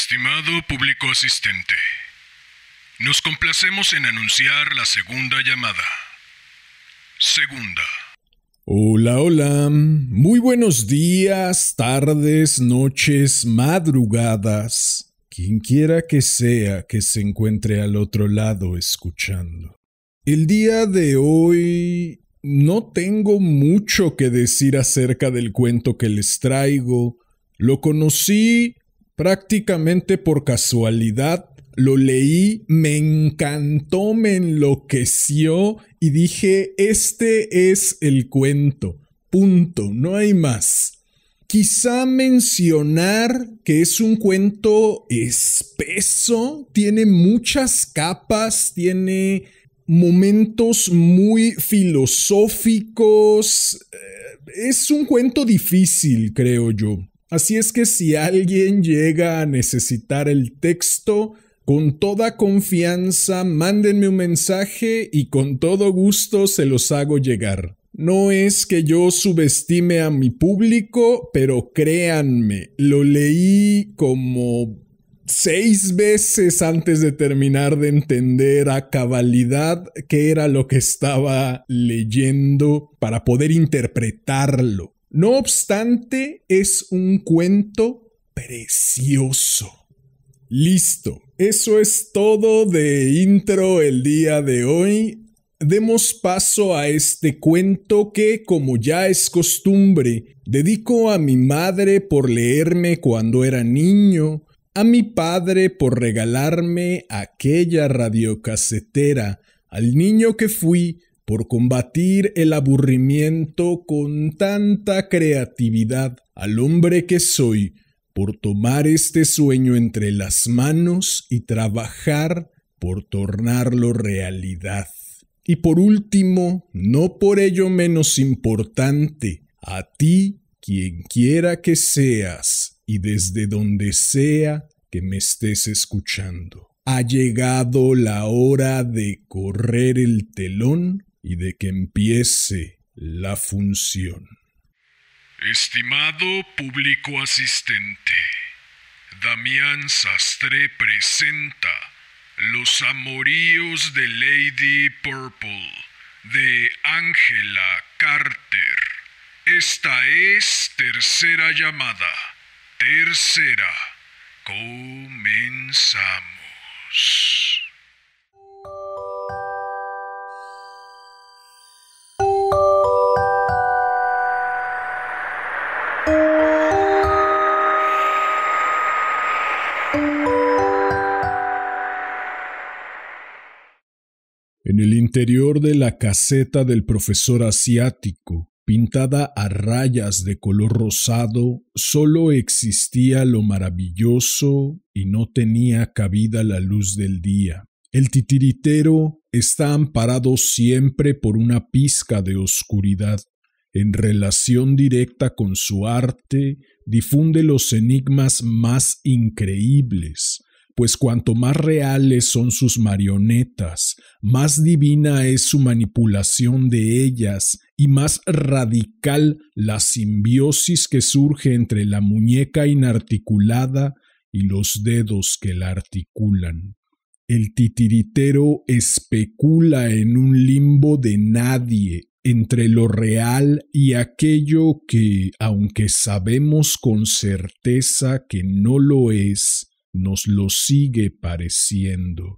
Estimado público asistente, nos complacemos en anunciar la segunda llamada. Segunda. Hola, hola. Muy buenos días, tardes, noches, madrugadas. Quien quiera que sea que se encuentre al otro lado escuchando. El día de hoy no tengo mucho que decir acerca del cuento que les traigo. Lo conocí prácticamente por casualidad lo leí, me encantó, me enloqueció y dije, este es el cuento, punto, no hay más. Quizá mencionar que es un cuento espeso, tiene muchas capas, tiene momentos muy filosóficos, eh, es un cuento difícil, creo yo. Así es que si alguien llega a necesitar el texto, con toda confianza, mándenme un mensaje y con todo gusto se los hago llegar. No es que yo subestime a mi público, pero créanme, lo leí como seis veces antes de terminar de entender a cabalidad qué era lo que estaba leyendo para poder interpretarlo. No obstante, es un cuento precioso. Listo, eso es todo de intro el día de hoy. Demos paso a este cuento que, como ya es costumbre, dedico a mi madre por leerme cuando era niño, a mi padre por regalarme aquella radiocasetera, al niño que fui por combatir el aburrimiento con tanta creatividad al hombre que soy, por tomar este sueño entre las manos y trabajar por tornarlo realidad. Y por último, no por ello menos importante, a ti, quien quiera que seas y desde donde sea que me estés escuchando. Ha llegado la hora de correr el telón y de que empiece la función. Estimado público asistente, Damián Sastre presenta Los Amoríos de Lady Purple de Angela Carter. Esta es tercera llamada. Tercera. Comenzamos. En el interior de la caseta del profesor asiático, pintada a rayas de color rosado, solo existía lo maravilloso y no tenía cabida la luz del día. El titiritero está amparado siempre por una pizca de oscuridad. En relación directa con su arte, difunde los enigmas más increíbles, pues cuanto más reales son sus marionetas, más divina es su manipulación de ellas y más radical la simbiosis que surge entre la muñeca inarticulada y los dedos que la articulan. El titiritero especula en un limbo de nadie entre lo real y aquello que, aunque sabemos con certeza que no lo es, nos lo sigue pareciendo.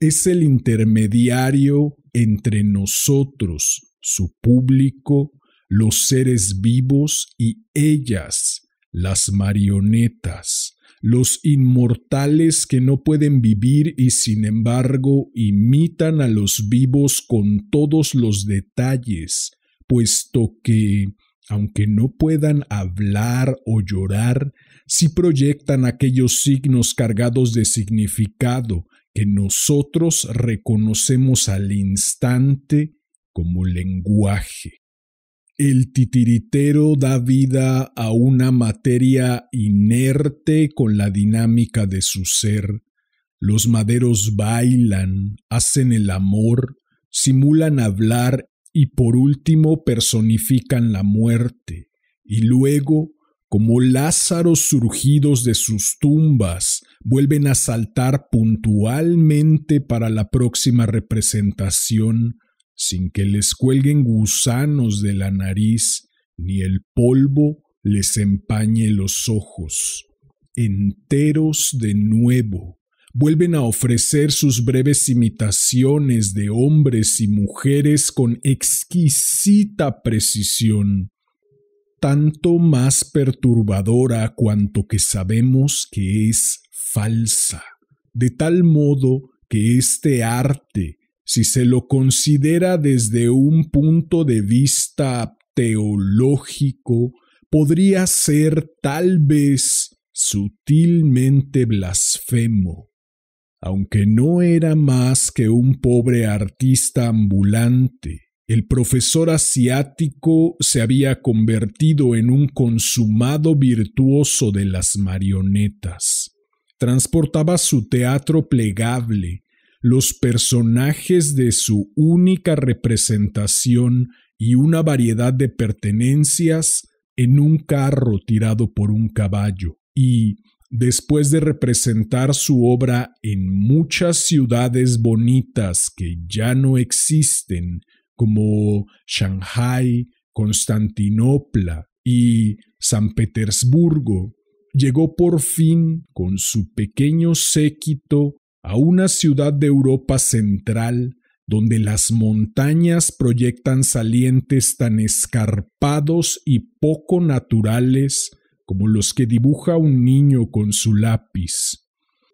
Es el intermediario entre nosotros, su público, los seres vivos y ellas, las marionetas, los inmortales que no pueden vivir y sin embargo imitan a los vivos con todos los detalles, puesto que aunque no puedan hablar o llorar, si sí proyectan aquellos signos cargados de significado que nosotros reconocemos al instante como lenguaje. El titiritero da vida a una materia inerte con la dinámica de su ser. Los maderos bailan, hacen el amor, simulan hablar y por último personifican la muerte, y luego, como Lázaros surgidos de sus tumbas, vuelven a saltar puntualmente para la próxima representación, sin que les cuelguen gusanos de la nariz, ni el polvo les empañe los ojos, enteros de nuevo, vuelven a ofrecer sus breves imitaciones de hombres y mujeres con exquisita precisión, tanto más perturbadora cuanto que sabemos que es falsa, de tal modo que este arte, si se lo considera desde un punto de vista teológico, podría ser tal vez sutilmente blasfemo aunque no era más que un pobre artista ambulante, el profesor asiático se había convertido en un consumado virtuoso de las marionetas. Transportaba su teatro plegable, los personajes de su única representación y una variedad de pertenencias en un carro tirado por un caballo, y después de representar su obra en muchas ciudades bonitas que ya no existen, como Shanghái, Constantinopla y San Petersburgo, llegó por fin con su pequeño séquito a una ciudad de Europa central donde las montañas proyectan salientes tan escarpados y poco naturales como los que dibuja un niño con su lápiz,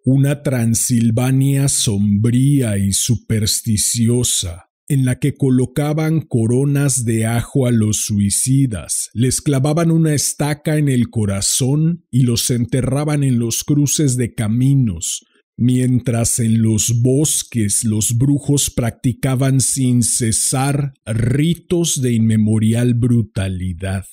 una Transilvania sombría y supersticiosa, en la que colocaban coronas de ajo a los suicidas, les clavaban una estaca en el corazón y los enterraban en los cruces de caminos, mientras en los bosques los brujos practicaban sin cesar ritos de inmemorial brutalidad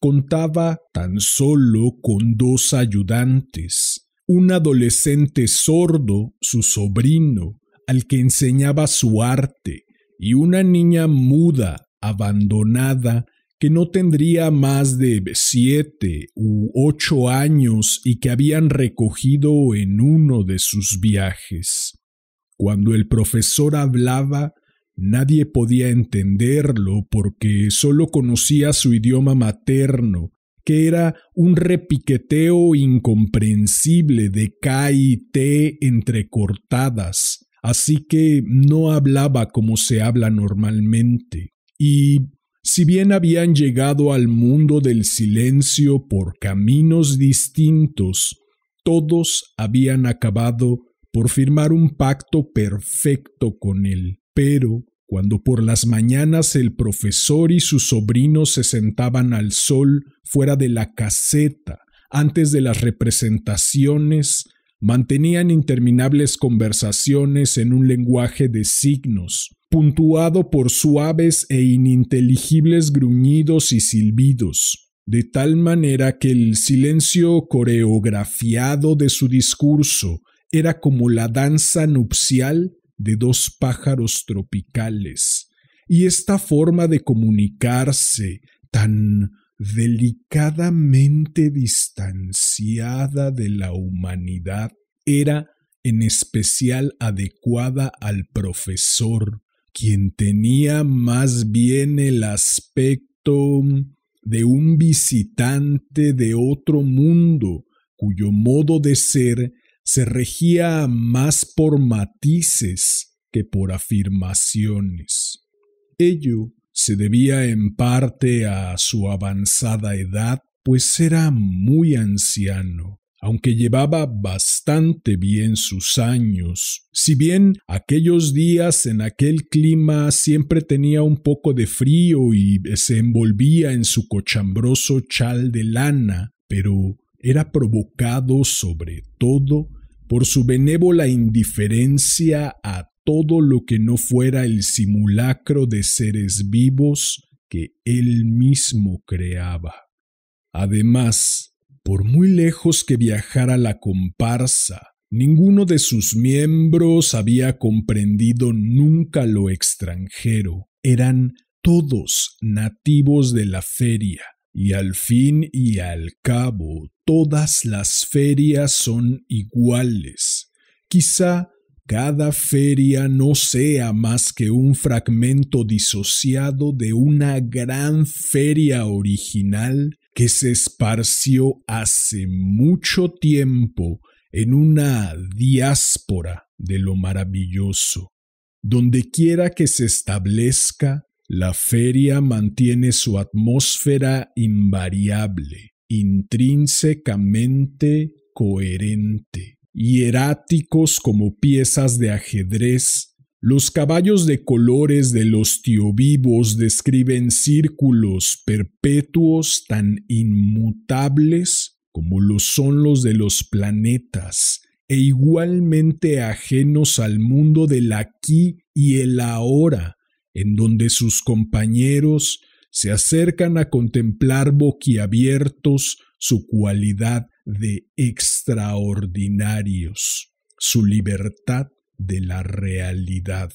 contaba tan solo con dos ayudantes, un adolescente sordo, su sobrino, al que enseñaba su arte, y una niña muda, abandonada, que no tendría más de siete u ocho años y que habían recogido en uno de sus viajes. Cuando el profesor hablaba, Nadie podía entenderlo porque solo conocía su idioma materno, que era un repiqueteo incomprensible de K y T entrecortadas, así que no hablaba como se habla normalmente. Y si bien habían llegado al mundo del silencio por caminos distintos, todos habían acabado por firmar un pacto perfecto con él. Pero cuando por las mañanas el profesor y su sobrino se sentaban al sol fuera de la caseta antes de las representaciones, mantenían interminables conversaciones en un lenguaje de signos, puntuado por suaves e ininteligibles gruñidos y silbidos, de tal manera que el silencio coreografiado de su discurso era como la danza nupcial de dos pájaros tropicales, y esta forma de comunicarse tan delicadamente distanciada de la humanidad era en especial adecuada al profesor, quien tenía más bien el aspecto de un visitante de otro mundo, cuyo modo de ser se regía más por matices que por afirmaciones. Ello se debía en parte a su avanzada edad, pues era muy anciano, aunque llevaba bastante bien sus años, si bien aquellos días en aquel clima siempre tenía un poco de frío y se envolvía en su cochambroso chal de lana, pero era provocado sobre todo por su benévola indiferencia a todo lo que no fuera el simulacro de seres vivos que él mismo creaba. Además, por muy lejos que viajara la comparsa, ninguno de sus miembros había comprendido nunca lo extranjero. Eran todos nativos de la feria, y al fin y al cabo, todas las ferias son iguales. Quizá cada feria no sea más que un fragmento disociado de una gran feria original que se esparció hace mucho tiempo en una diáspora de lo maravilloso. Donde quiera que se establezca, la feria mantiene su atmósfera invariable, intrínsecamente coherente. Hieráticos como piezas de ajedrez, los caballos de colores de los tiovivos describen círculos perpetuos tan inmutables como lo son los de los planetas, e igualmente ajenos al mundo del aquí y el ahora, en donde sus compañeros se acercan a contemplar boquiabiertos su cualidad de extraordinarios, su libertad de la realidad.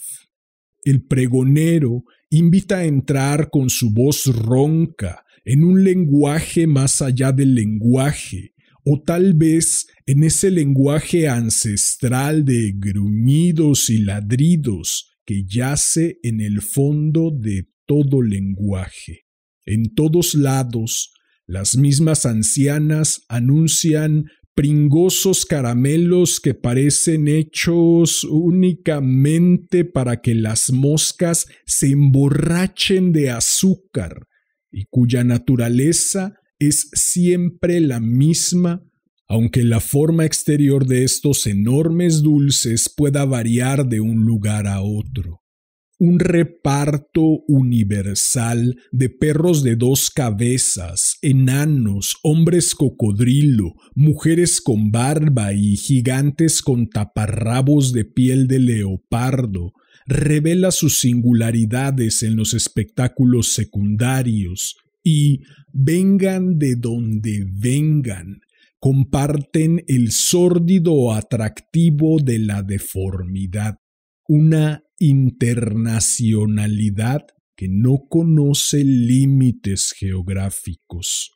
El pregonero invita a entrar con su voz ronca en un lenguaje más allá del lenguaje, o tal vez en ese lenguaje ancestral de gruñidos y ladridos que yace en el fondo de todo lenguaje. En todos lados, las mismas ancianas anuncian pringosos caramelos que parecen hechos únicamente para que las moscas se emborrachen de azúcar y cuya naturaleza es siempre la misma aunque la forma exterior de estos enormes dulces pueda variar de un lugar a otro. Un reparto universal de perros de dos cabezas, enanos, hombres cocodrilo, mujeres con barba y gigantes con taparrabos de piel de leopardo, revela sus singularidades en los espectáculos secundarios y vengan de donde vengan, comparten el sórdido atractivo de la deformidad, una internacionalidad que no conoce límites geográficos.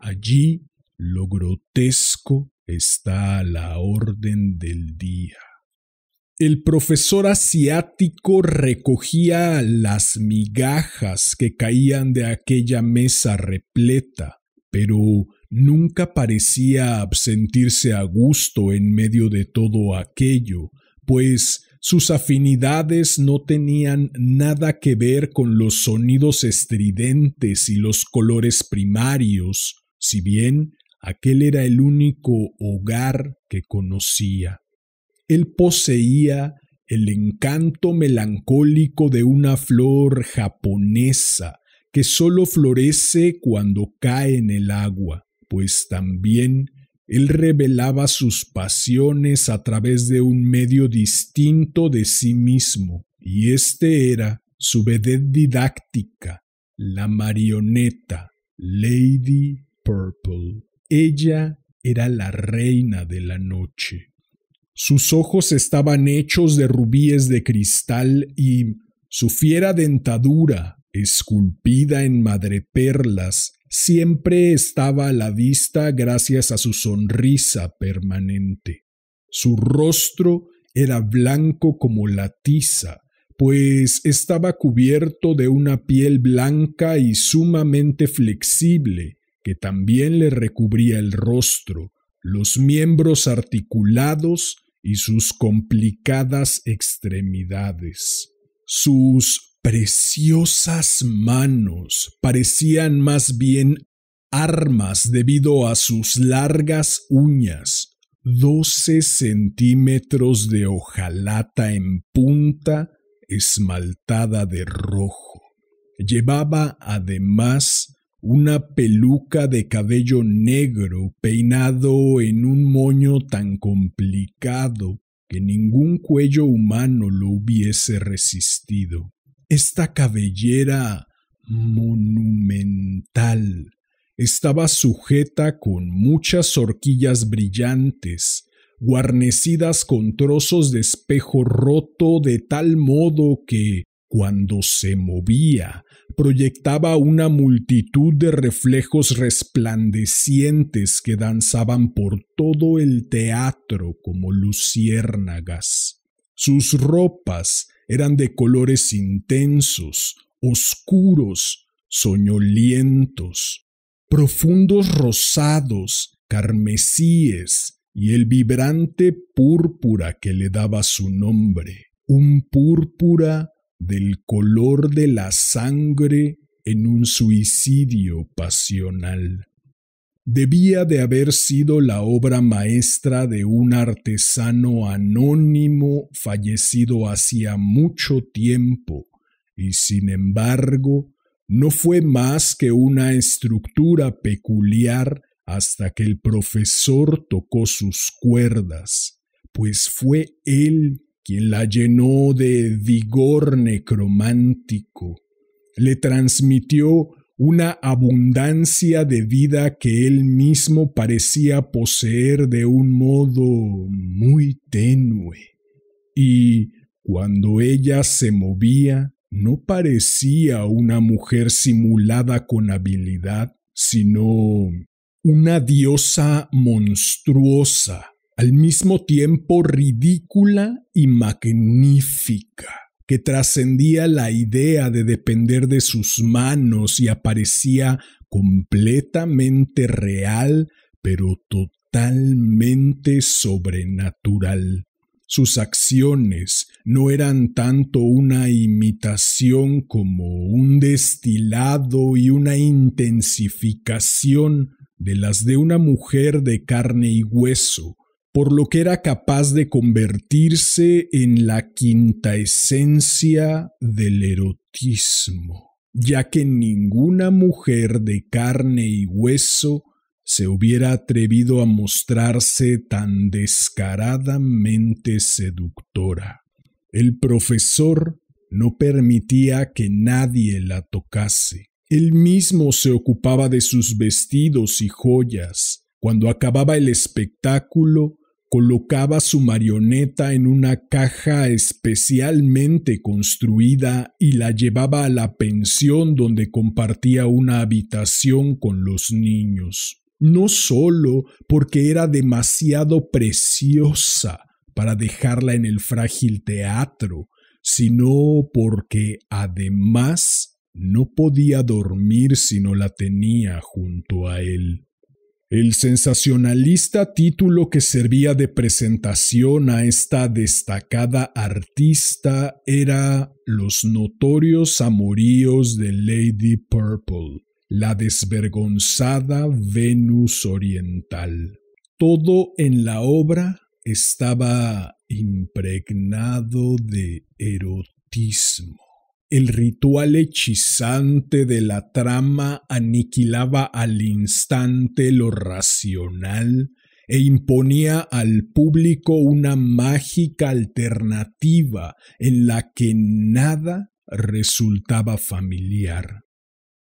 Allí lo grotesco está a la orden del día. El profesor asiático recogía las migajas que caían de aquella mesa repleta, pero Nunca parecía absentirse a gusto en medio de todo aquello, pues sus afinidades no tenían nada que ver con los sonidos estridentes y los colores primarios, si bien aquel era el único hogar que conocía. Él poseía el encanto melancólico de una flor japonesa que solo florece cuando cae en el agua pues también él revelaba sus pasiones a través de un medio distinto de sí mismo, y este era su vedette didáctica, la marioneta, Lady Purple. Ella era la reina de la noche. Sus ojos estaban hechos de rubíes de cristal y su fiera dentadura, esculpida en madreperlas, siempre estaba a la vista gracias a su sonrisa permanente. Su rostro era blanco como la tiza, pues estaba cubierto de una piel blanca y sumamente flexible, que también le recubría el rostro, los miembros articulados y sus complicadas extremidades. Sus preciosas manos parecían más bien armas debido a sus largas uñas, doce centímetros de hojalata en punta esmaltada de rojo. Llevaba además una peluca de cabello negro peinado en un moño tan complicado que ningún cuello humano lo hubiese resistido esta cabellera monumental estaba sujeta con muchas horquillas brillantes, guarnecidas con trozos de espejo roto de tal modo que, cuando se movía, proyectaba una multitud de reflejos resplandecientes que danzaban por todo el teatro como luciérnagas. Sus ropas eran de colores intensos, oscuros, soñolientos, profundos rosados, carmesíes y el vibrante púrpura que le daba su nombre, un púrpura del color de la sangre en un suicidio pasional debía de haber sido la obra maestra de un artesano anónimo fallecido hacía mucho tiempo, y sin embargo, no fue más que una estructura peculiar hasta que el profesor tocó sus cuerdas, pues fue él quien la llenó de vigor necromántico. Le transmitió una abundancia de vida que él mismo parecía poseer de un modo muy tenue. Y cuando ella se movía, no parecía una mujer simulada con habilidad, sino una diosa monstruosa, al mismo tiempo ridícula y magnífica que trascendía la idea de depender de sus manos y aparecía completamente real, pero totalmente sobrenatural. Sus acciones no eran tanto una imitación como un destilado y una intensificación de las de una mujer de carne y hueso, por lo que era capaz de convertirse en la quinta esencia del erotismo, ya que ninguna mujer de carne y hueso se hubiera atrevido a mostrarse tan descaradamente seductora. El profesor no permitía que nadie la tocase. Él mismo se ocupaba de sus vestidos y joyas. Cuando acababa el espectáculo, colocaba su marioneta en una caja especialmente construida y la llevaba a la pensión donde compartía una habitación con los niños, no solo porque era demasiado preciosa para dejarla en el frágil teatro, sino porque además no podía dormir si no la tenía junto a él el sensacionalista título que servía de presentación a esta destacada artista era Los notorios amoríos de Lady Purple, la desvergonzada Venus Oriental. Todo en la obra estaba impregnado de erotismo. El ritual hechizante de la trama aniquilaba al instante lo racional e imponía al público una mágica alternativa en la que nada resultaba familiar.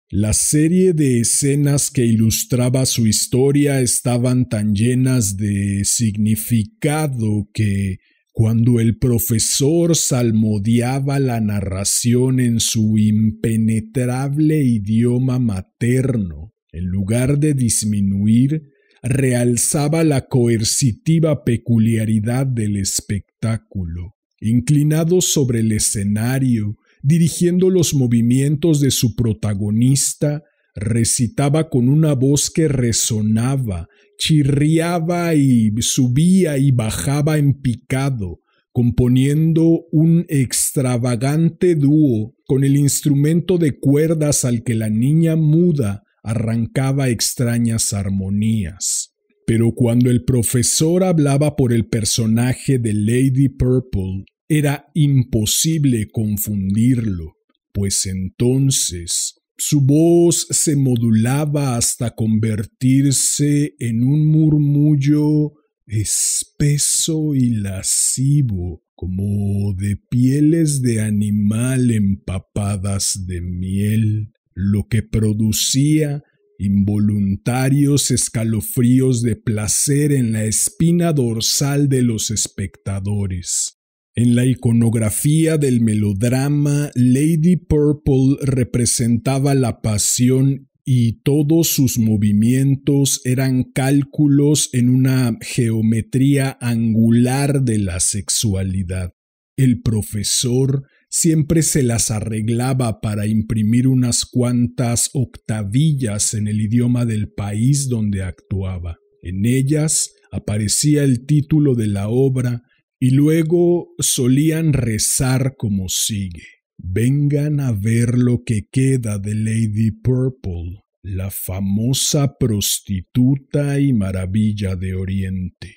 La serie de escenas que ilustraba su historia estaban tan llenas de significado que cuando el profesor salmodiaba la narración en su impenetrable idioma materno, en lugar de disminuir, realzaba la coercitiva peculiaridad del espectáculo. Inclinado sobre el escenario, dirigiendo los movimientos de su protagonista, recitaba con una voz que resonaba chirriaba y subía y bajaba en picado, componiendo un extravagante dúo con el instrumento de cuerdas al que la niña muda arrancaba extrañas armonías. Pero cuando el profesor hablaba por el personaje de Lady Purple, era imposible confundirlo, pues entonces su voz se modulaba hasta convertirse en un murmullo espeso y lascivo, como de pieles de animal empapadas de miel, lo que producía involuntarios escalofríos de placer en la espina dorsal de los espectadores. En la iconografía del melodrama, Lady Purple representaba la pasión y todos sus movimientos eran cálculos en una geometría angular de la sexualidad. El profesor siempre se las arreglaba para imprimir unas cuantas octavillas en el idioma del país donde actuaba. En ellas aparecía el título de la obra y luego solían rezar como sigue. Vengan a ver lo que queda de Lady Purple, la famosa prostituta y maravilla de Oriente.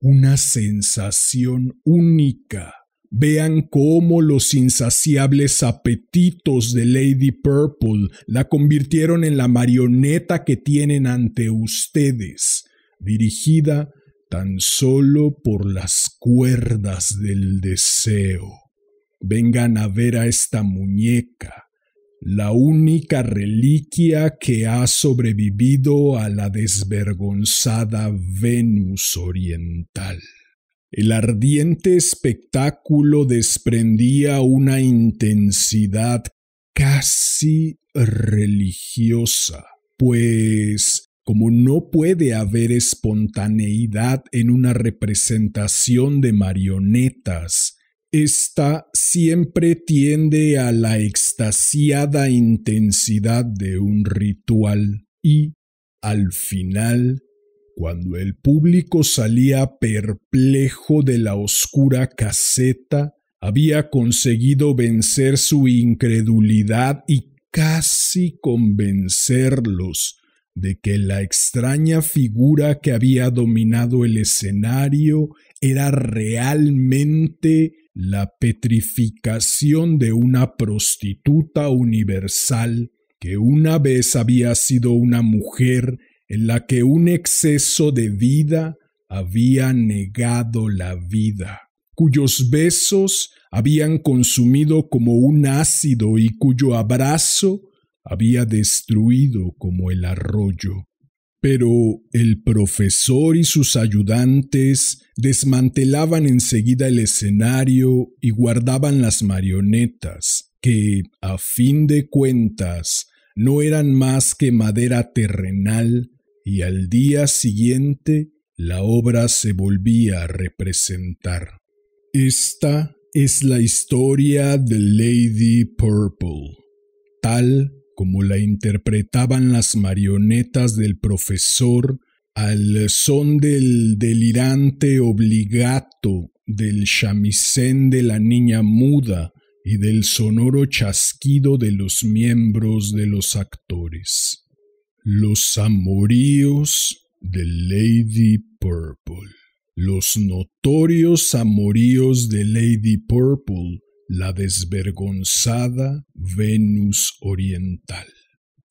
Una sensación única. Vean cómo los insaciables apetitos de Lady Purple la convirtieron en la marioneta que tienen ante ustedes, dirigida tan solo por las cuerdas del deseo. Vengan a ver a esta muñeca, la única reliquia que ha sobrevivido a la desvergonzada Venus oriental. El ardiente espectáculo desprendía una intensidad casi religiosa, pues como no puede haber espontaneidad en una representación de marionetas, ésta siempre tiende a la extasiada intensidad de un ritual y, al final, cuando el público salía perplejo de la oscura caseta, había conseguido vencer su incredulidad y casi convencerlos de que la extraña figura que había dominado el escenario era realmente la petrificación de una prostituta universal que una vez había sido una mujer en la que un exceso de vida había negado la vida, cuyos besos habían consumido como un ácido y cuyo abrazo había destruido como el arroyo. Pero el profesor y sus ayudantes desmantelaban enseguida el escenario y guardaban las marionetas, que, a fin de cuentas, no eran más que madera terrenal, y al día siguiente la obra se volvía a representar. Esta es la historia de Lady Purple, tal como la interpretaban las marionetas del profesor al son del delirante obligato del chamisén de la niña muda y del sonoro chasquido de los miembros de los actores. Los amoríos de Lady Purple. Los notorios amoríos de Lady Purple la desvergonzada Venus Oriental.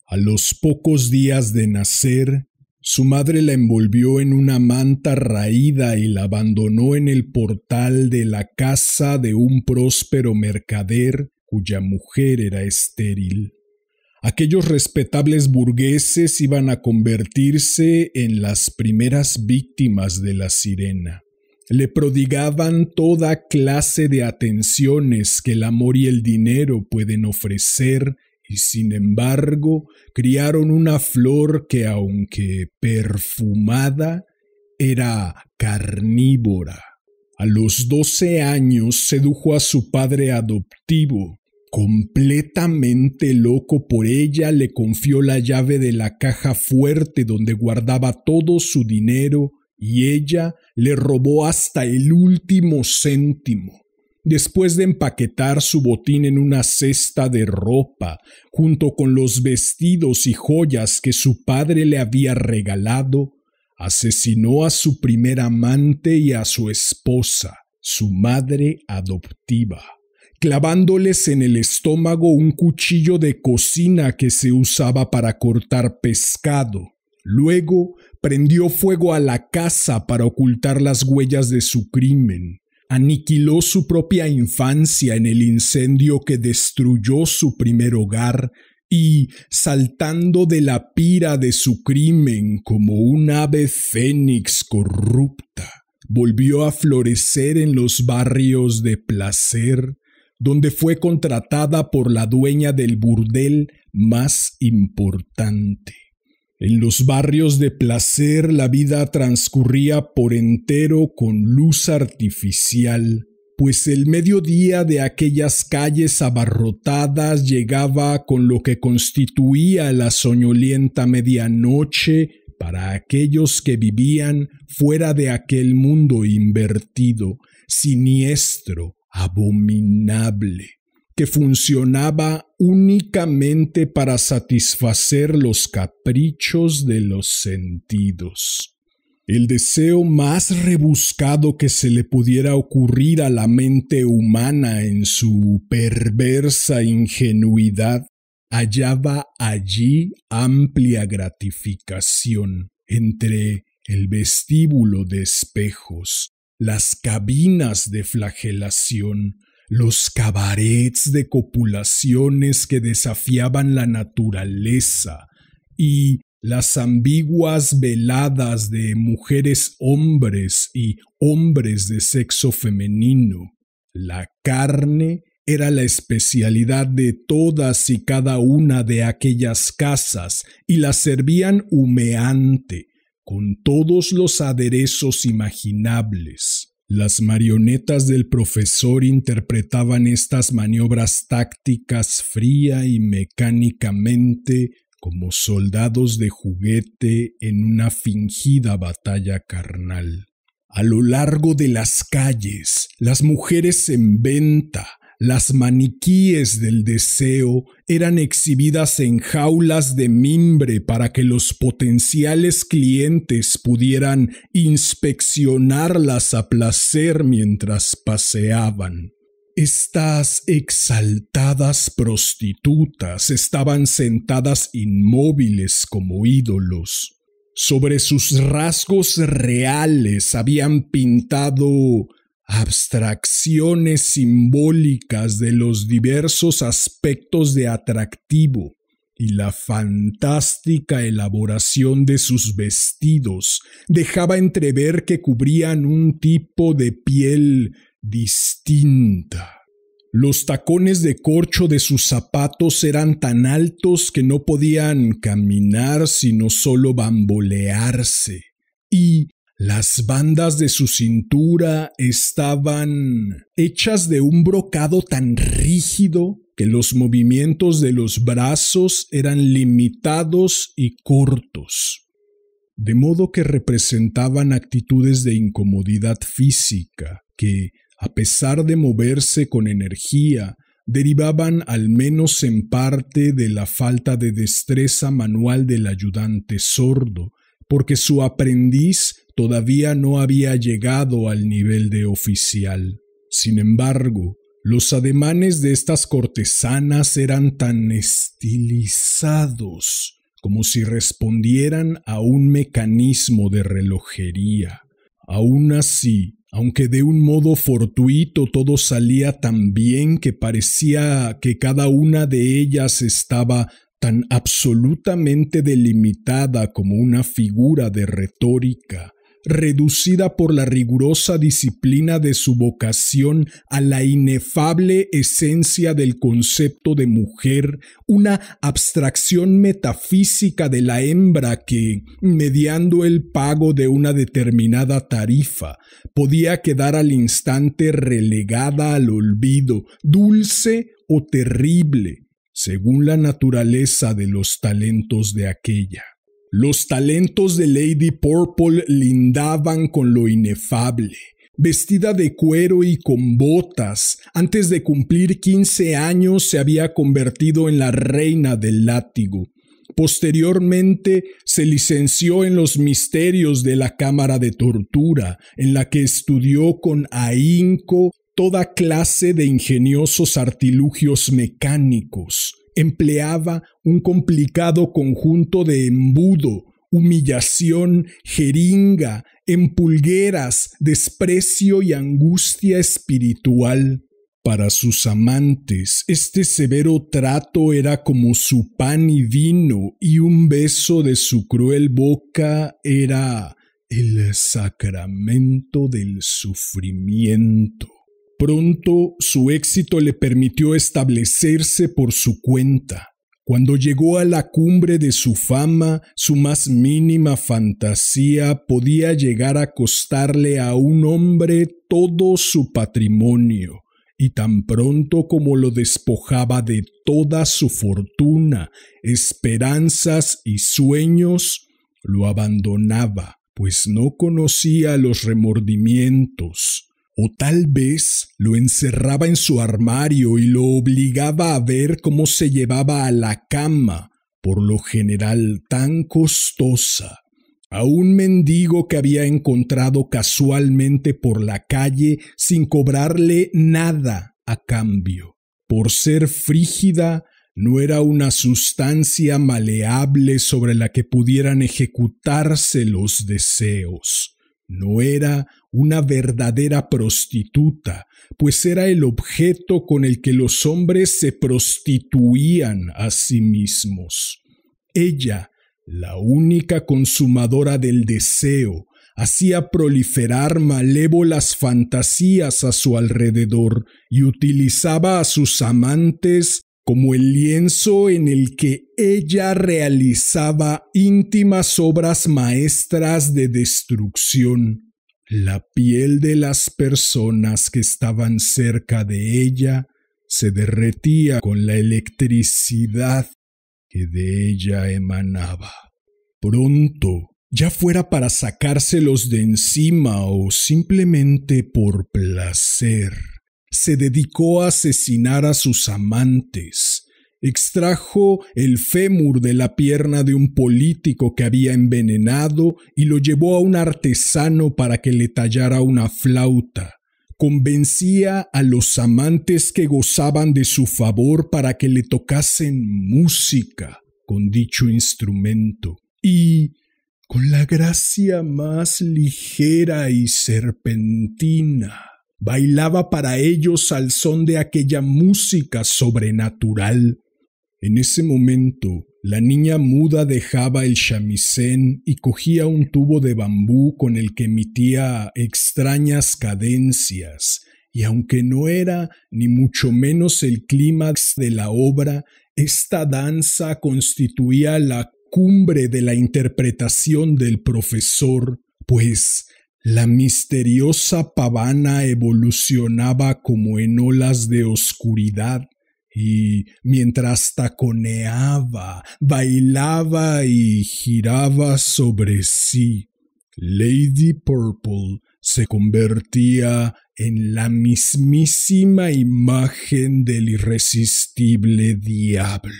A los pocos días de nacer, su madre la envolvió en una manta raída y la abandonó en el portal de la casa de un próspero mercader cuya mujer era estéril. Aquellos respetables burgueses iban a convertirse en las primeras víctimas de la sirena le prodigaban toda clase de atenciones que el amor y el dinero pueden ofrecer, y sin embargo criaron una flor que aunque perfumada, era carnívora. A los doce años sedujo a su padre adoptivo. Completamente loco por ella, le confió la llave de la caja fuerte donde guardaba todo su dinero y ella le robó hasta el último céntimo. Después de empaquetar su botín en una cesta de ropa, junto con los vestidos y joyas que su padre le había regalado, asesinó a su primer amante y a su esposa, su madre adoptiva, clavándoles en el estómago un cuchillo de cocina que se usaba para cortar pescado. Luego Prendió fuego a la casa para ocultar las huellas de su crimen. Aniquiló su propia infancia en el incendio que destruyó su primer hogar y, saltando de la pira de su crimen como un ave fénix corrupta, volvió a florecer en los barrios de placer, donde fue contratada por la dueña del burdel más importante. En los barrios de placer la vida transcurría por entero con luz artificial, pues el mediodía de aquellas calles abarrotadas llegaba con lo que constituía la soñolienta medianoche para aquellos que vivían fuera de aquel mundo invertido, siniestro, abominable que funcionaba únicamente para satisfacer los caprichos de los sentidos. El deseo más rebuscado que se le pudiera ocurrir a la mente humana en su perversa ingenuidad hallaba allí amplia gratificación entre el vestíbulo de espejos, las cabinas de flagelación, los cabarets de copulaciones que desafiaban la naturaleza y las ambiguas veladas de mujeres hombres y hombres de sexo femenino. La carne era la especialidad de todas y cada una de aquellas casas y la servían humeante, con todos los aderezos imaginables las marionetas del profesor interpretaban estas maniobras tácticas fría y mecánicamente como soldados de juguete en una fingida batalla carnal. A lo largo de las calles, las mujeres en venta, las maniquíes del deseo eran exhibidas en jaulas de mimbre para que los potenciales clientes pudieran inspeccionarlas a placer mientras paseaban. Estas exaltadas prostitutas estaban sentadas inmóviles como ídolos. Sobre sus rasgos reales habían pintado abstracciones simbólicas de los diversos aspectos de atractivo y la fantástica elaboración de sus vestidos dejaba entrever que cubrían un tipo de piel distinta. Los tacones de corcho de sus zapatos eran tan altos que no podían caminar sino solo bambolearse, y las bandas de su cintura estaban hechas de un brocado tan rígido que los movimientos de los brazos eran limitados y cortos, de modo que representaban actitudes de incomodidad física que, a pesar de moverse con energía, derivaban al menos en parte de la falta de destreza manual del ayudante sordo, porque su aprendiz todavía no había llegado al nivel de oficial. Sin embargo, los ademanes de estas cortesanas eran tan estilizados como si respondieran a un mecanismo de relojería. Aun así, aunque de un modo fortuito todo salía tan bien que parecía que cada una de ellas estaba tan absolutamente delimitada como una figura de retórica, reducida por la rigurosa disciplina de su vocación a la inefable esencia del concepto de mujer, una abstracción metafísica de la hembra que, mediando el pago de una determinada tarifa, podía quedar al instante relegada al olvido, dulce o terrible, según la naturaleza de los talentos de aquella. Los talentos de Lady Purple lindaban con lo inefable. Vestida de cuero y con botas, antes de cumplir 15 años se había convertido en la reina del látigo. Posteriormente se licenció en los misterios de la Cámara de Tortura, en la que estudió con ahínco toda clase de ingeniosos artilugios mecánicos empleaba un complicado conjunto de embudo, humillación, jeringa, empulgueras, desprecio y angustia espiritual. Para sus amantes, este severo trato era como su pan y vino, y un beso de su cruel boca era el sacramento del sufrimiento pronto su éxito le permitió establecerse por su cuenta. Cuando llegó a la cumbre de su fama, su más mínima fantasía podía llegar a costarle a un hombre todo su patrimonio, y tan pronto como lo despojaba de toda su fortuna, esperanzas y sueños, lo abandonaba, pues no conocía los remordimientos, o tal vez lo encerraba en su armario y lo obligaba a ver cómo se llevaba a la cama, por lo general tan costosa, a un mendigo que había encontrado casualmente por la calle sin cobrarle nada a cambio. Por ser frígida, no era una sustancia maleable sobre la que pudieran ejecutarse los deseos, no era una verdadera prostituta, pues era el objeto con el que los hombres se prostituían a sí mismos. Ella, la única consumadora del deseo, hacía proliferar malévolas fantasías a su alrededor y utilizaba a sus amantes como el lienzo en el que ella realizaba íntimas obras maestras de destrucción la piel de las personas que estaban cerca de ella se derretía con la electricidad que de ella emanaba. Pronto, ya fuera para sacárselos de encima o simplemente por placer, se dedicó a asesinar a sus amantes, Extrajo el fémur de la pierna de un político que había envenenado y lo llevó a un artesano para que le tallara una flauta. Convencía a los amantes que gozaban de su favor para que le tocasen música con dicho instrumento. Y con la gracia más ligera y serpentina. Bailaba para ellos al son de aquella música sobrenatural en ese momento, la niña muda dejaba el chamisén y cogía un tubo de bambú con el que emitía extrañas cadencias, y aunque no era ni mucho menos el clímax de la obra, esta danza constituía la cumbre de la interpretación del profesor, pues la misteriosa pavana evolucionaba como en olas de oscuridad y mientras taconeaba, bailaba y giraba sobre sí, Lady Purple se convertía en la mismísima imagen del irresistible diablo.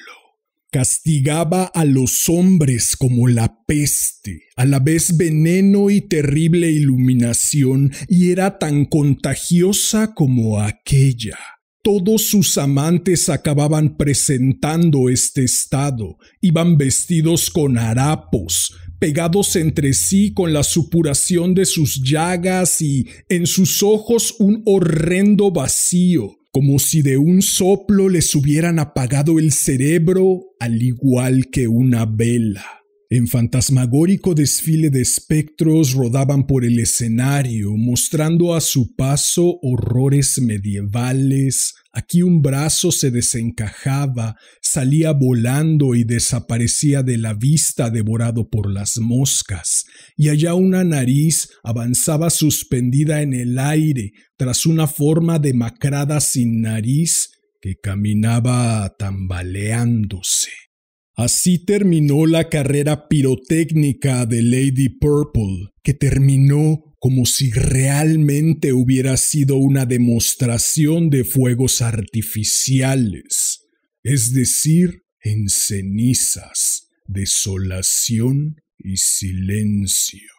Castigaba a los hombres como la peste, a la vez veneno y terrible iluminación, y era tan contagiosa como aquella todos sus amantes acababan presentando este estado, iban vestidos con harapos, pegados entre sí con la supuración de sus llagas y en sus ojos un horrendo vacío, como si de un soplo les hubieran apagado el cerebro al igual que una vela. En fantasmagórico desfile de espectros rodaban por el escenario, mostrando a su paso horrores medievales. Aquí un brazo se desencajaba, salía volando y desaparecía de la vista devorado por las moscas, y allá una nariz avanzaba suspendida en el aire, tras una forma demacrada sin nariz que caminaba tambaleándose. Así terminó la carrera pirotécnica de Lady Purple, que terminó como si realmente hubiera sido una demostración de fuegos artificiales, es decir, en cenizas, desolación y silencio.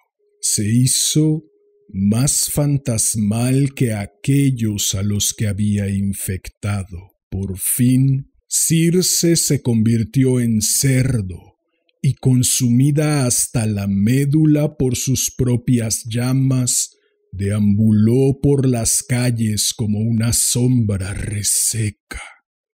Se hizo más fantasmal que aquellos a los que había infectado. Por fin Circe se convirtió en cerdo y consumida hasta la médula por sus propias llamas, deambuló por las calles como una sombra reseca.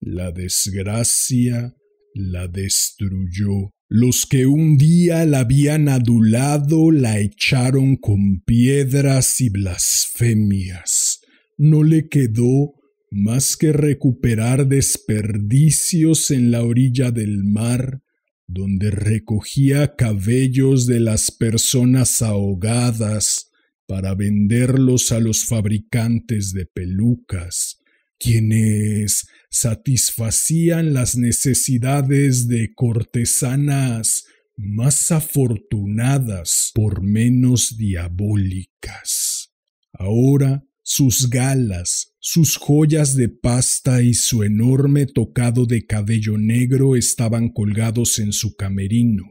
La desgracia la destruyó. Los que un día la habían adulado la echaron con piedras y blasfemias. No le quedó más que recuperar desperdicios en la orilla del mar, donde recogía cabellos de las personas ahogadas para venderlos a los fabricantes de pelucas, quienes satisfacían las necesidades de cortesanas más afortunadas por menos diabólicas. Ahora sus galas, sus joyas de pasta y su enorme tocado de cabello negro estaban colgados en su camerino,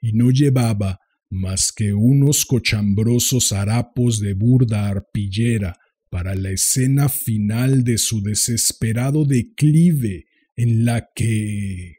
y no llevaba más que unos cochambrosos harapos de burda arpillera para la escena final de su desesperado declive en la que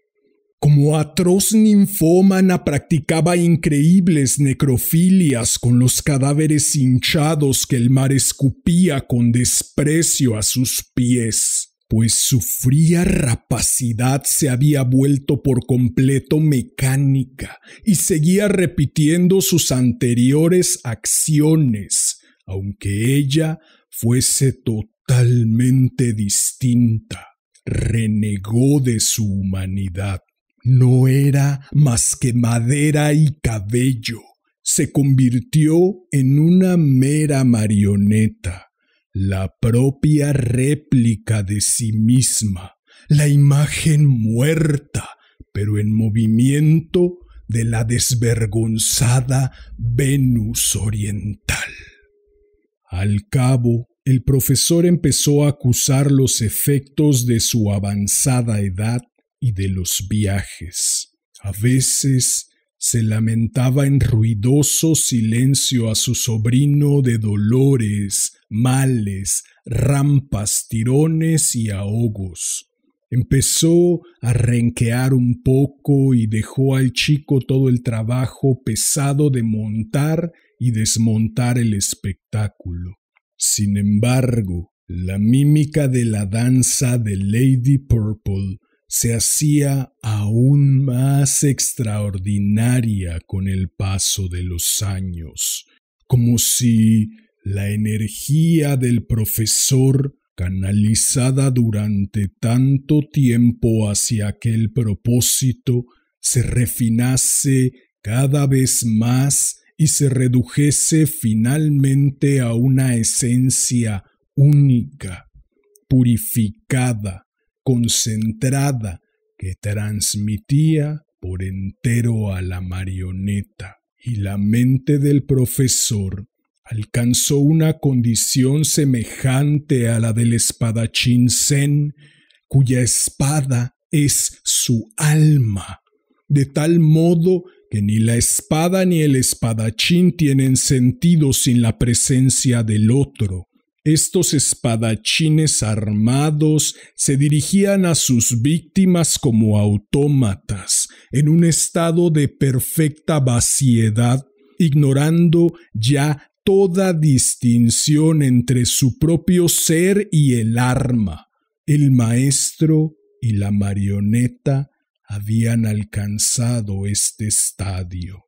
como atroz ninfómana practicaba increíbles necrofilias con los cadáveres hinchados que el mar escupía con desprecio a sus pies, pues su fría rapacidad se había vuelto por completo mecánica y seguía repitiendo sus anteriores acciones, aunque ella fuese totalmente distinta, renegó de su humanidad no era más que madera y cabello. Se convirtió en una mera marioneta, la propia réplica de sí misma, la imagen muerta, pero en movimiento de la desvergonzada Venus oriental. Al cabo, el profesor empezó a acusar los efectos de su avanzada edad y de los viajes. A veces se lamentaba en ruidoso silencio a su sobrino de dolores, males, rampas, tirones y ahogos. Empezó a renquear un poco y dejó al chico todo el trabajo pesado de montar y desmontar el espectáculo. Sin embargo, la mímica de la danza de Lady Purple se hacía aún más extraordinaria con el paso de los años, como si la energía del profesor, canalizada durante tanto tiempo hacia aquel propósito, se refinase cada vez más y se redujese finalmente a una esencia única, purificada, concentrada que transmitía por entero a la marioneta, y la mente del profesor alcanzó una condición semejante a la del espadachín Zen, cuya espada es su alma, de tal modo que ni la espada ni el espadachín tienen sentido sin la presencia del otro, estos espadachines armados se dirigían a sus víctimas como autómatas, en un estado de perfecta vaciedad, ignorando ya toda distinción entre su propio ser y el arma. El maestro y la marioneta habían alcanzado este estadio.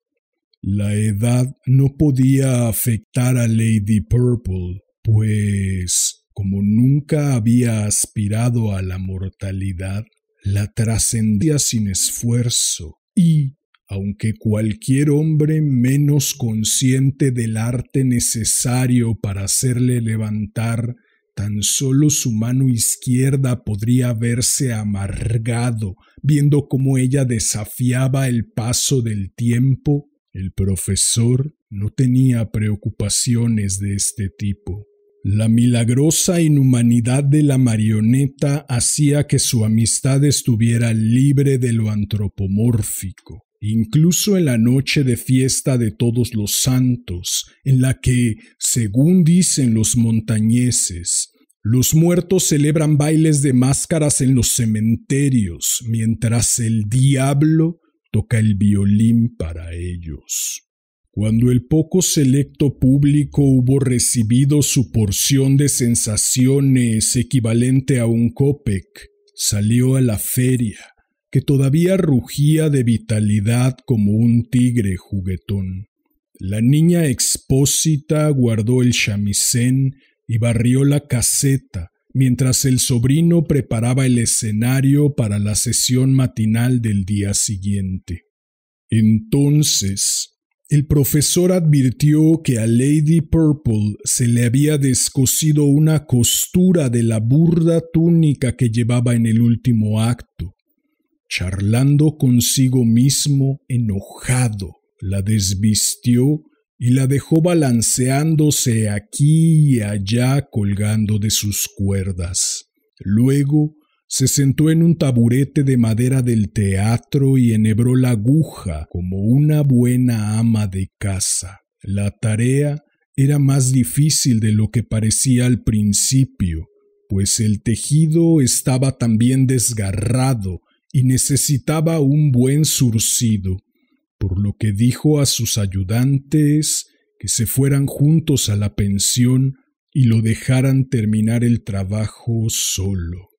La edad no podía afectar a Lady Purple pues como nunca había aspirado a la mortalidad, la trascendía sin esfuerzo y, aunque cualquier hombre menos consciente del arte necesario para hacerle levantar tan solo su mano izquierda podría verse amargado viendo cómo ella desafiaba el paso del tiempo, el profesor no tenía preocupaciones de este tipo. La milagrosa inhumanidad de la marioneta hacía que su amistad estuviera libre de lo antropomórfico, incluso en la noche de fiesta de todos los santos, en la que, según dicen los montañeses, los muertos celebran bailes de máscaras en los cementerios, mientras el diablo toca el violín para ellos. Cuando el poco selecto público hubo recibido su porción de sensaciones equivalente a un copec, salió a la feria, que todavía rugía de vitalidad como un tigre juguetón. La niña expósita guardó el chamisén y barrió la caseta, mientras el sobrino preparaba el escenario para la sesión matinal del día siguiente. Entonces, el profesor advirtió que a Lady Purple se le había descosido una costura de la burda túnica que llevaba en el último acto. Charlando consigo mismo, enojado, la desvistió y la dejó balanceándose aquí y allá colgando de sus cuerdas. Luego se sentó en un taburete de madera del teatro y enhebró la aguja como una buena ama de casa. La tarea era más difícil de lo que parecía al principio, pues el tejido estaba también desgarrado y necesitaba un buen surcido, por lo que dijo a sus ayudantes que se fueran juntos a la pensión y lo dejaran terminar el trabajo solo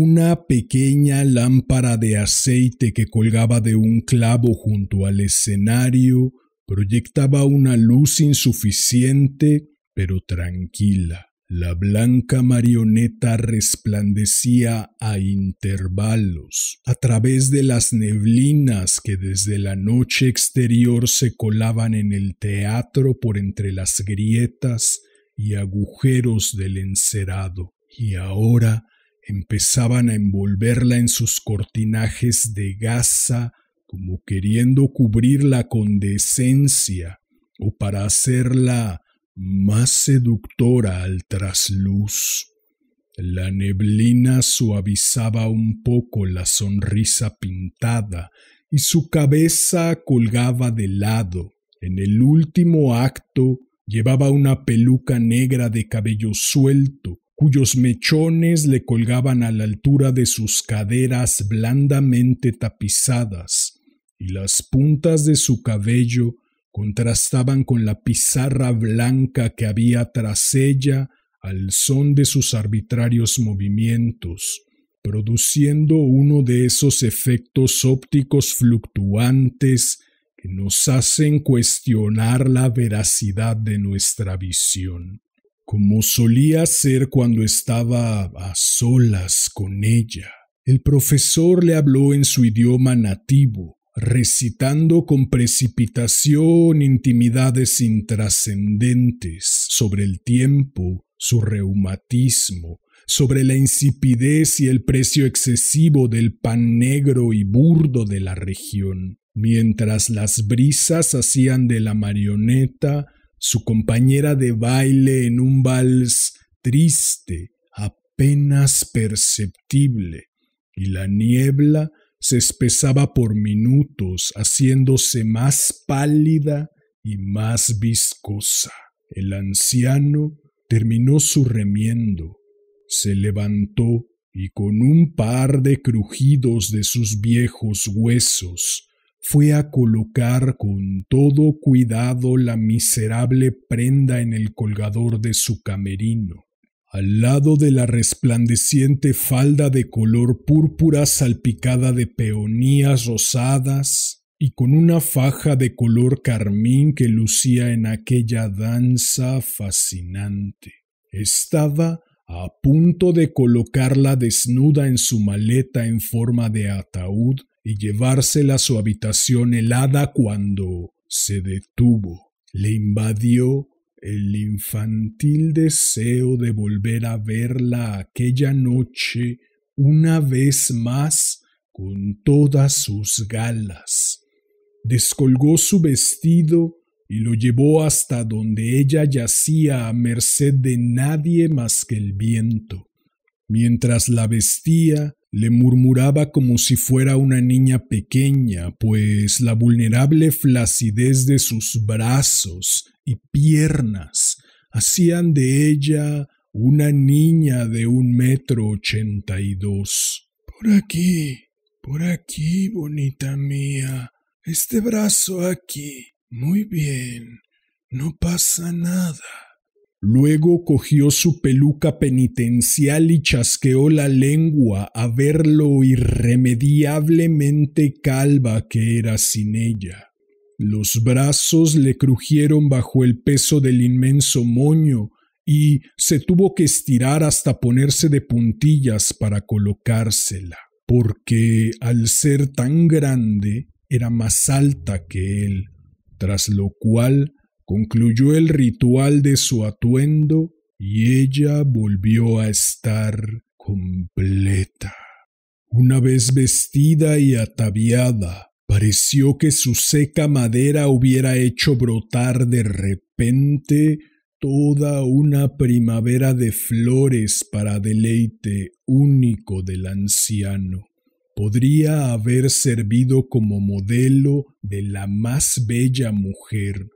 una pequeña lámpara de aceite que colgaba de un clavo junto al escenario proyectaba una luz insuficiente pero tranquila. La blanca marioneta resplandecía a intervalos a través de las neblinas que desde la noche exterior se colaban en el teatro por entre las grietas y agujeros del encerado. Y ahora empezaban a envolverla en sus cortinajes de gasa, como queriendo cubrirla con decencia o para hacerla más seductora al trasluz. La neblina suavizaba un poco la sonrisa pintada y su cabeza colgaba de lado. En el último acto llevaba una peluca negra de cabello suelto cuyos mechones le colgaban a la altura de sus caderas blandamente tapizadas, y las puntas de su cabello contrastaban con la pizarra blanca que había tras ella al son de sus arbitrarios movimientos, produciendo uno de esos efectos ópticos fluctuantes que nos hacen cuestionar la veracidad de nuestra visión como solía ser cuando estaba a solas con ella. El profesor le habló en su idioma nativo, recitando con precipitación intimidades intrascendentes sobre el tiempo, su reumatismo, sobre la insipidez y el precio excesivo del pan negro y burdo de la región, mientras las brisas hacían de la marioneta su compañera de baile en un vals triste, apenas perceptible, y la niebla se espesaba por minutos, haciéndose más pálida y más viscosa. El anciano terminó su remiendo, se levantó y con un par de crujidos de sus viejos huesos fue a colocar con todo cuidado la miserable prenda en el colgador de su camerino. Al lado de la resplandeciente falda de color púrpura salpicada de peonías rosadas y con una faja de color carmín que lucía en aquella danza fascinante. Estaba a punto de colocarla desnuda en su maleta en forma de ataúd y llevársela a su habitación helada cuando se detuvo. Le invadió el infantil deseo de volver a verla aquella noche una vez más con todas sus galas. Descolgó su vestido y lo llevó hasta donde ella yacía a merced de nadie más que el viento. Mientras la vestía, le murmuraba como si fuera una niña pequeña, pues la vulnerable flacidez de sus brazos y piernas hacían de ella una niña de un metro ochenta y dos. Por aquí, por aquí, bonita mía. Este brazo aquí. Muy bien. No pasa nada. Luego cogió su peluca penitencial y chasqueó la lengua a ver lo irremediablemente calva que era sin ella. Los brazos le crujieron bajo el peso del inmenso moño y se tuvo que estirar hasta ponerse de puntillas para colocársela, porque al ser tan grande era más alta que él, tras lo cual Concluyó el ritual de su atuendo y ella volvió a estar completa. Una vez vestida y ataviada, pareció que su seca madera hubiera hecho brotar de repente toda una primavera de flores para deleite único del anciano. Podría haber servido como modelo de la más bella mujer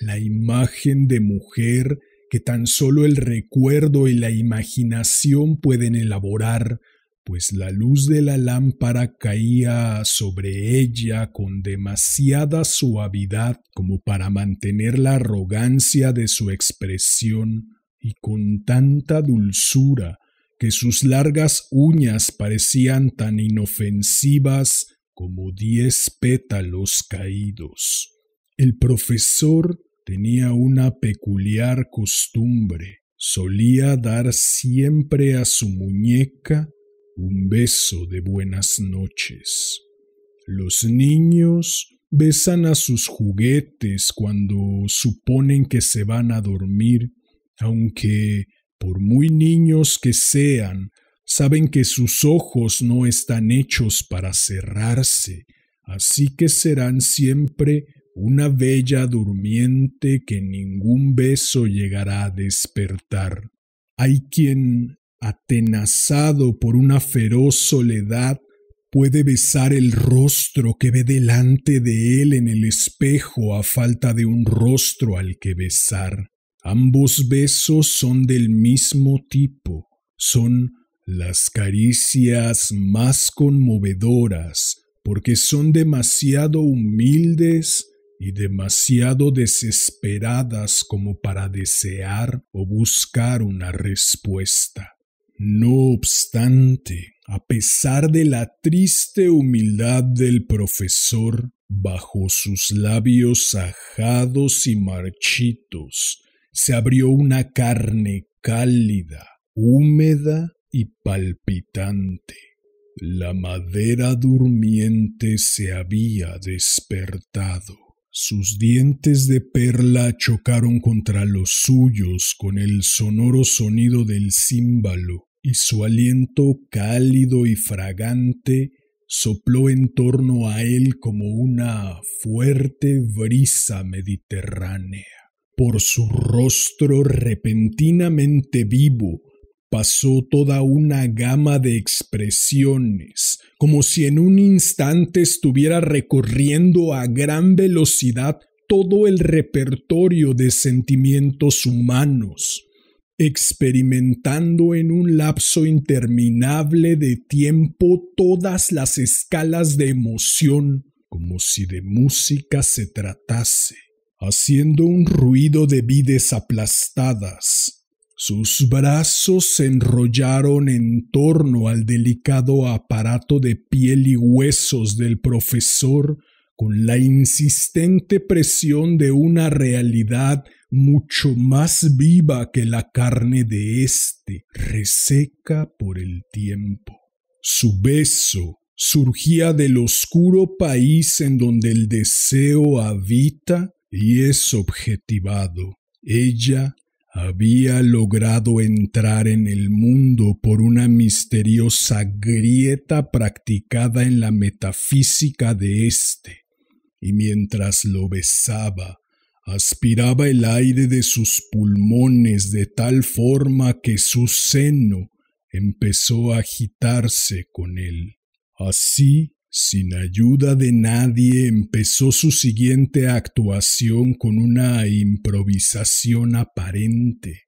la imagen de mujer que tan solo el recuerdo y la imaginación pueden elaborar, pues la luz de la lámpara caía sobre ella con demasiada suavidad como para mantener la arrogancia de su expresión y con tanta dulzura que sus largas uñas parecían tan inofensivas como diez pétalos caídos. El profesor tenía una peculiar costumbre. Solía dar siempre a su muñeca un beso de buenas noches. Los niños besan a sus juguetes cuando suponen que se van a dormir, aunque, por muy niños que sean, saben que sus ojos no están hechos para cerrarse, así que serán siempre una bella durmiente que ningún beso llegará a despertar. Hay quien, atenazado por una feroz soledad, puede besar el rostro que ve delante de él en el espejo a falta de un rostro al que besar. Ambos besos son del mismo tipo, son las caricias más conmovedoras, porque son demasiado humildes y demasiado desesperadas como para desear o buscar una respuesta. No obstante, a pesar de la triste humildad del profesor, bajo sus labios ajados y marchitos, se abrió una carne cálida, húmeda y palpitante. La madera durmiente se había despertado. Sus dientes de perla chocaron contra los suyos con el sonoro sonido del címbalo, y su aliento cálido y fragante sopló en torno a él como una fuerte brisa mediterránea. Por su rostro repentinamente vivo, pasó toda una gama de expresiones, como si en un instante estuviera recorriendo a gran velocidad todo el repertorio de sentimientos humanos, experimentando en un lapso interminable de tiempo todas las escalas de emoción, como si de música se tratase, haciendo un ruido de vides aplastadas, sus brazos se enrollaron en torno al delicado aparato de piel y huesos del profesor con la insistente presión de una realidad mucho más viva que la carne de éste, reseca por el tiempo. Su beso surgía del oscuro país en donde el deseo habita y es objetivado. Ella había logrado entrar en el mundo por una misteriosa grieta practicada en la metafísica de éste, y mientras lo besaba, aspiraba el aire de sus pulmones de tal forma que su seno empezó a agitarse con él. Así sin ayuda de nadie empezó su siguiente actuación con una improvisación aparente,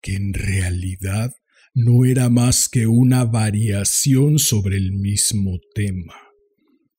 que en realidad no era más que una variación sobre el mismo tema.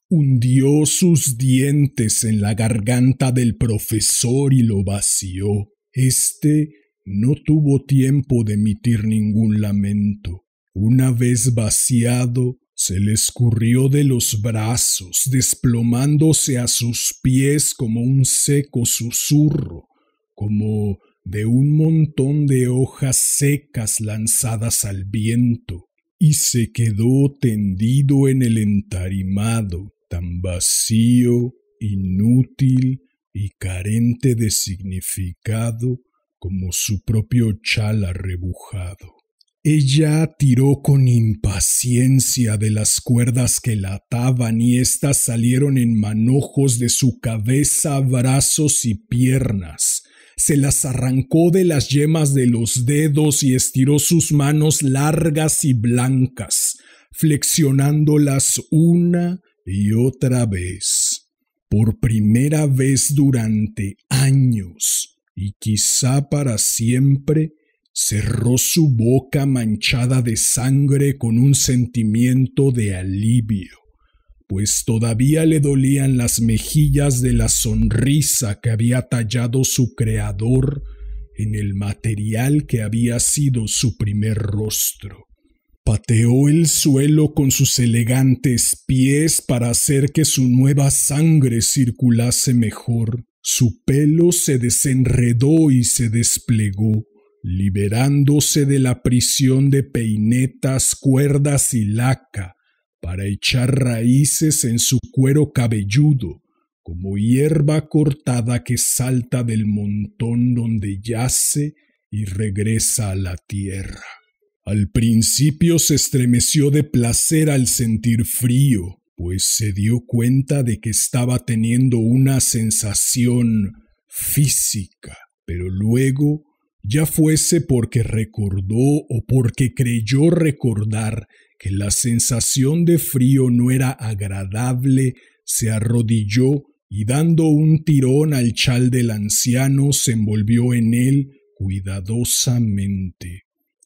Hundió sus dientes en la garganta del profesor y lo vació. Este no tuvo tiempo de emitir ningún lamento. Una vez vaciado, se le escurrió de los brazos, desplomándose a sus pies como un seco susurro, como de un montón de hojas secas lanzadas al viento, y se quedó tendido en el entarimado, tan vacío, inútil y carente de significado como su propio chal arrebujado. Ella tiró con impaciencia de las cuerdas que la ataban y éstas salieron en manojos de su cabeza, brazos y piernas. Se las arrancó de las yemas de los dedos y estiró sus manos largas y blancas, flexionándolas una y otra vez. Por primera vez durante años y quizá para siempre, cerró su boca manchada de sangre con un sentimiento de alivio, pues todavía le dolían las mejillas de la sonrisa que había tallado su creador en el material que había sido su primer rostro. Pateó el suelo con sus elegantes pies para hacer que su nueva sangre circulase mejor. Su pelo se desenredó y se desplegó liberándose de la prisión de peinetas, cuerdas y laca, para echar raíces en su cuero cabelludo, como hierba cortada que salta del montón donde yace y regresa a la tierra. Al principio se estremeció de placer al sentir frío, pues se dio cuenta de que estaba teniendo una sensación física, pero luego ya fuese porque recordó o porque creyó recordar que la sensación de frío no era agradable, se arrodilló y dando un tirón al chal del anciano se envolvió en él cuidadosamente.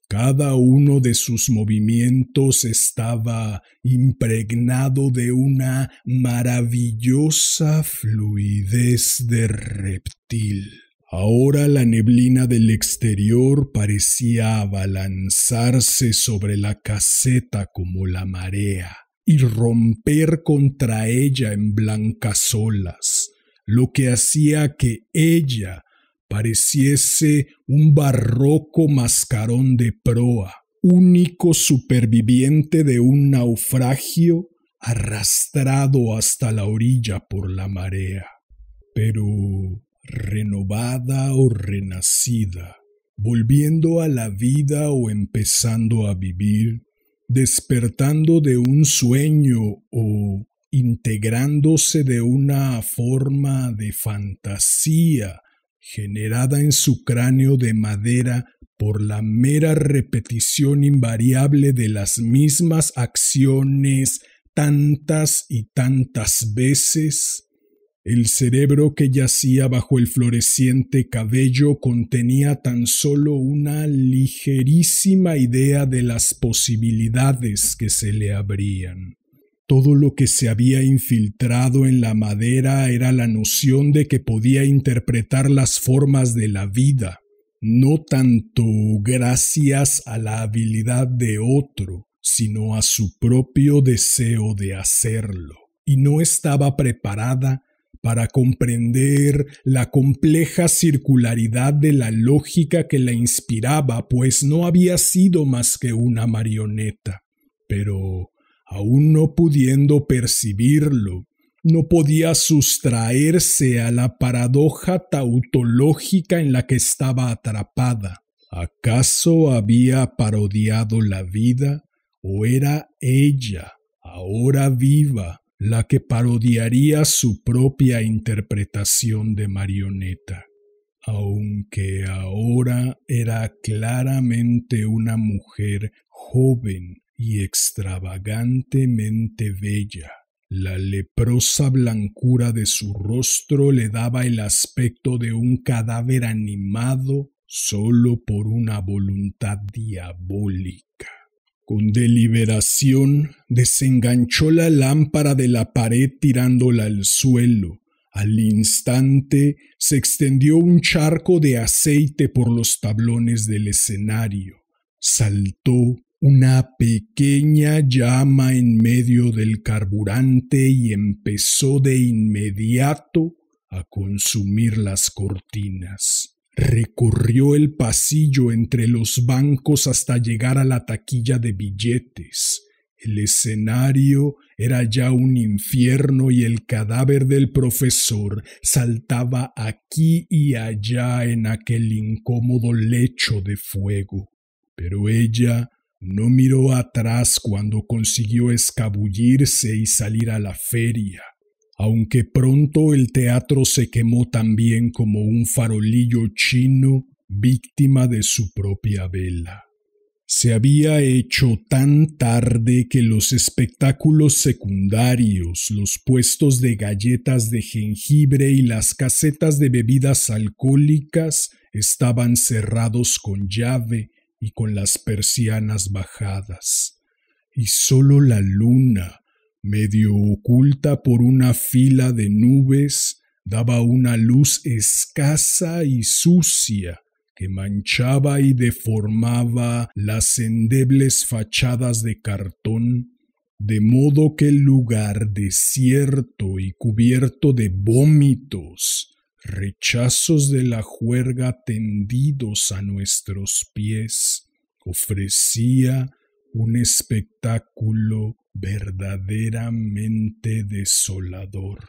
Cada uno de sus movimientos estaba impregnado de una maravillosa fluidez de reptil. Ahora la neblina del exterior parecía abalanzarse sobre la caseta como la marea y romper contra ella en blancas olas, lo que hacía que ella pareciese un barroco mascarón de proa, único superviviente de un naufragio arrastrado hasta la orilla por la marea. Pero renovada o renacida, volviendo a la vida o empezando a vivir, despertando de un sueño o integrándose de una forma de fantasía generada en su cráneo de madera por la mera repetición invariable de las mismas acciones tantas y tantas veces, el cerebro que yacía bajo el floreciente cabello contenía tan solo una ligerísima idea de las posibilidades que se le abrían. Todo lo que se había infiltrado en la madera era la noción de que podía interpretar las formas de la vida, no tanto gracias a la habilidad de otro, sino a su propio deseo de hacerlo, y no estaba preparada para comprender la compleja circularidad de la lógica que la inspiraba, pues no había sido más que una marioneta. Pero, aún no pudiendo percibirlo, no podía sustraerse a la paradoja tautológica en la que estaba atrapada. ¿Acaso había parodiado la vida o era ella, ahora viva, la que parodiaría su propia interpretación de marioneta, aunque ahora era claramente una mujer joven y extravagantemente bella. La leprosa blancura de su rostro le daba el aspecto de un cadáver animado solo por una voluntad diabólica. Con deliberación desenganchó la lámpara de la pared tirándola al suelo. Al instante se extendió un charco de aceite por los tablones del escenario. Saltó una pequeña llama en medio del carburante y empezó de inmediato a consumir las cortinas. Recorrió el pasillo entre los bancos hasta llegar a la taquilla de billetes. El escenario era ya un infierno y el cadáver del profesor saltaba aquí y allá en aquel incómodo lecho de fuego. Pero ella no miró atrás cuando consiguió escabullirse y salir a la feria aunque pronto el teatro se quemó también como un farolillo chino víctima de su propia vela. Se había hecho tan tarde que los espectáculos secundarios, los puestos de galletas de jengibre y las casetas de bebidas alcohólicas estaban cerrados con llave y con las persianas bajadas, y sólo la luna, medio oculta por una fila de nubes, daba una luz escasa y sucia que manchaba y deformaba las endebles fachadas de cartón, de modo que el lugar desierto y cubierto de vómitos, rechazos de la juerga tendidos a nuestros pies, ofrecía un espectáculo verdaderamente desolador.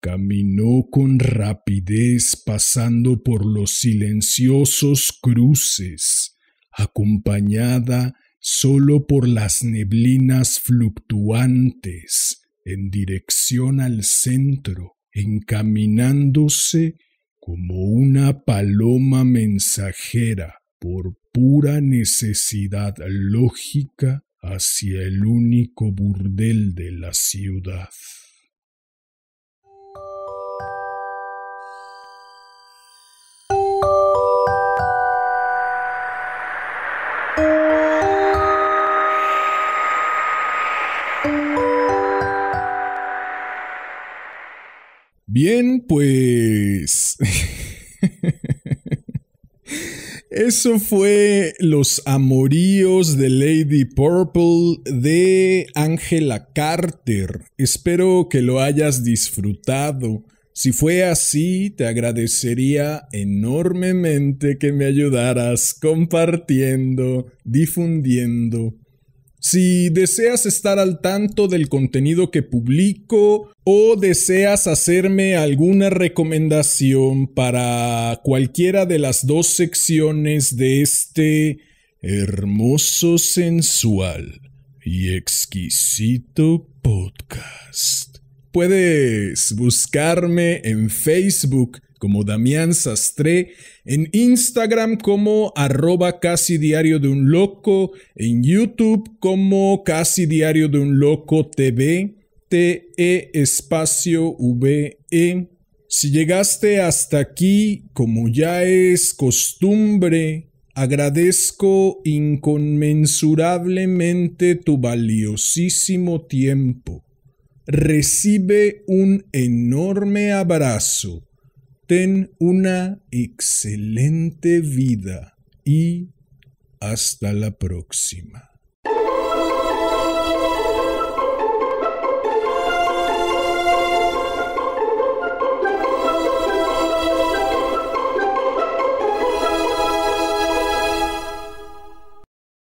Caminó con rapidez pasando por los silenciosos cruces, acompañada sólo por las neblinas fluctuantes, en dirección al centro, encaminándose como una paloma mensajera por pura necesidad lógica hacia el único burdel de la ciudad. Bien, pues... Eso fue Los Amoríos de Lady Purple de Angela Carter. Espero que lo hayas disfrutado. Si fue así, te agradecería enormemente que me ayudaras compartiendo, difundiendo si deseas estar al tanto del contenido que publico o deseas hacerme alguna recomendación para cualquiera de las dos secciones de este hermoso, sensual y exquisito podcast, puedes buscarme en Facebook como Damián Sastre, en Instagram como arroba casi diario de un loco, en YouTube como casi diario de un loco TV, TE espacio VE. Si llegaste hasta aquí, como ya es costumbre, agradezco inconmensurablemente tu valiosísimo tiempo. Recibe un enorme abrazo Ten una excelente vida y hasta la próxima.